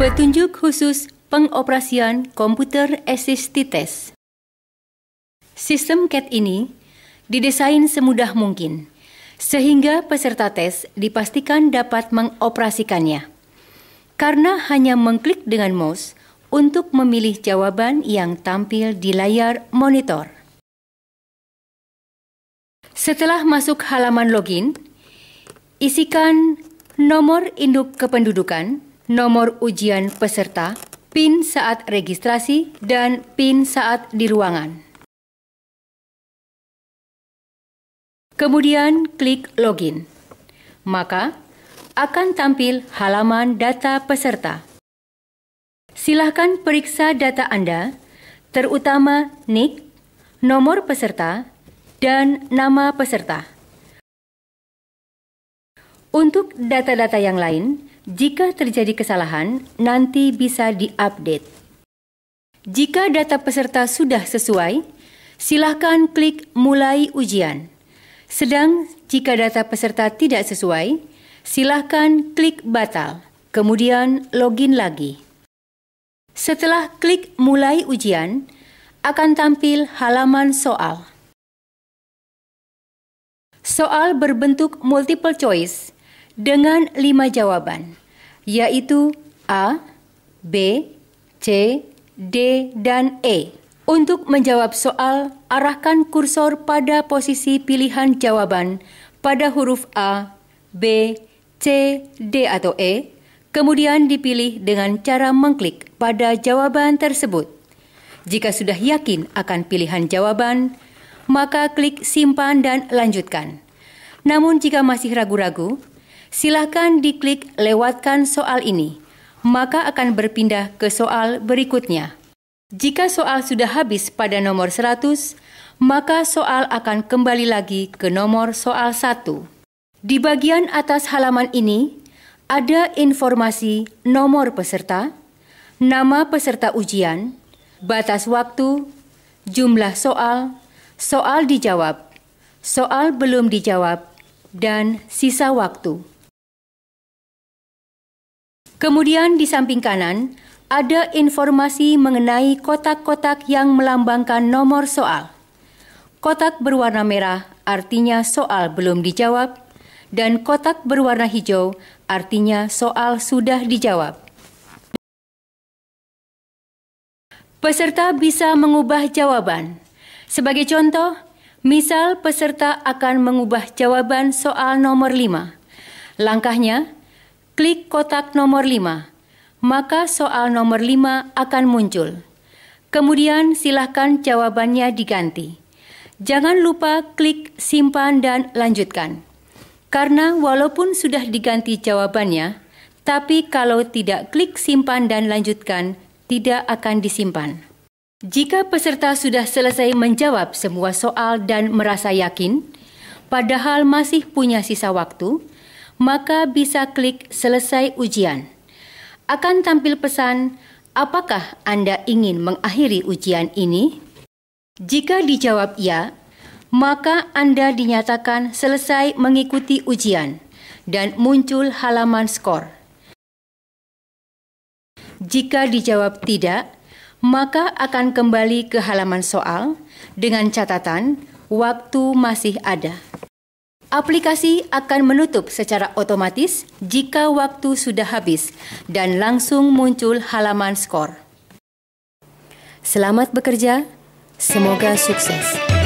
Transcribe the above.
Petunjuk khusus pengoperasian komputer assisted test. Sistem CAT ini didesain semudah mungkin sehingga peserta tes dipastikan dapat mengoperasikannya. Karena hanya mengklik dengan mouse untuk memilih jawaban yang tampil di layar monitor. Setelah masuk halaman login, isikan nomor induk kependudukan nomor ujian peserta, PIN saat registrasi, dan PIN saat di ruangan. Kemudian klik login. Maka akan tampil halaman data peserta. Silahkan periksa data Anda, terutama NIK, nomor peserta, dan nama peserta. Untuk data-data yang lain, jika terjadi kesalahan, nanti bisa diupdate. Jika data peserta sudah sesuai, silahkan klik mulai ujian. Sedang jika data peserta tidak sesuai, silahkan klik batal, kemudian login lagi. Setelah klik mulai ujian, akan tampil halaman soal. Soal berbentuk multiple choice dengan lima jawaban yaitu A, B, C, D, dan E. Untuk menjawab soal, arahkan kursor pada posisi pilihan jawaban pada huruf A, B, C, D, atau E, kemudian dipilih dengan cara mengklik pada jawaban tersebut. Jika sudah yakin akan pilihan jawaban, maka klik simpan dan lanjutkan. Namun jika masih ragu-ragu, Silahkan diklik lewatkan soal ini, maka akan berpindah ke soal berikutnya. Jika soal sudah habis pada nomor 100, maka soal akan kembali lagi ke nomor soal 1. Di bagian atas halaman ini, ada informasi nomor peserta, nama peserta ujian, batas waktu, jumlah soal, soal dijawab, soal belum dijawab, dan sisa waktu. Kemudian di samping kanan ada informasi mengenai kotak-kotak yang melambangkan nomor soal. Kotak berwarna merah artinya soal belum dijawab dan kotak berwarna hijau artinya soal sudah dijawab. Peserta bisa mengubah jawaban. Sebagai contoh, misal peserta akan mengubah jawaban soal nomor 5. Langkahnya, Klik kotak nomor 5, maka soal nomor 5 akan muncul. Kemudian silahkan jawabannya diganti. Jangan lupa klik simpan dan lanjutkan. Karena walaupun sudah diganti jawabannya, tapi kalau tidak klik simpan dan lanjutkan, tidak akan disimpan. Jika peserta sudah selesai menjawab semua soal dan merasa yakin, padahal masih punya sisa waktu, maka bisa klik selesai ujian. Akan tampil pesan, apakah Anda ingin mengakhiri ujian ini? Jika dijawab ya, maka Anda dinyatakan selesai mengikuti ujian dan muncul halaman skor. Jika dijawab tidak, maka akan kembali ke halaman soal dengan catatan waktu masih ada. Aplikasi akan menutup secara otomatis jika waktu sudah habis dan langsung muncul halaman skor. Selamat bekerja, semoga sukses.